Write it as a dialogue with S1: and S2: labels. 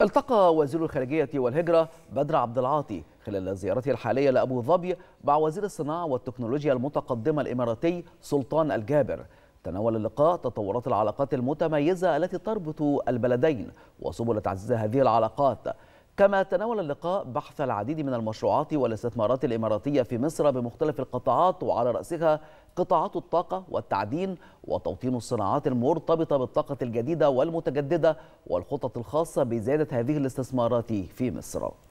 S1: التقى وزير الخارجية والهجرة بدر عبد العاطي خلال زيارته الحالية لأبو ظبي مع وزير الصناعة والتكنولوجيا المتقدمة الإماراتي سلطان الجابر تناول اللقاء تطورات العلاقات المتميزة التي تربط البلدين وسبل تعزيز هذه العلاقات كما تناول اللقاء بحث العديد من المشروعات والاستثمارات الإماراتية في مصر بمختلف القطاعات وعلى رأسها قطاعات الطاقة والتعدين وتوطين الصناعات المرتبطة بالطاقة الجديدة والمتجددة والخطط الخاصة بزيادة هذه الاستثمارات في مصر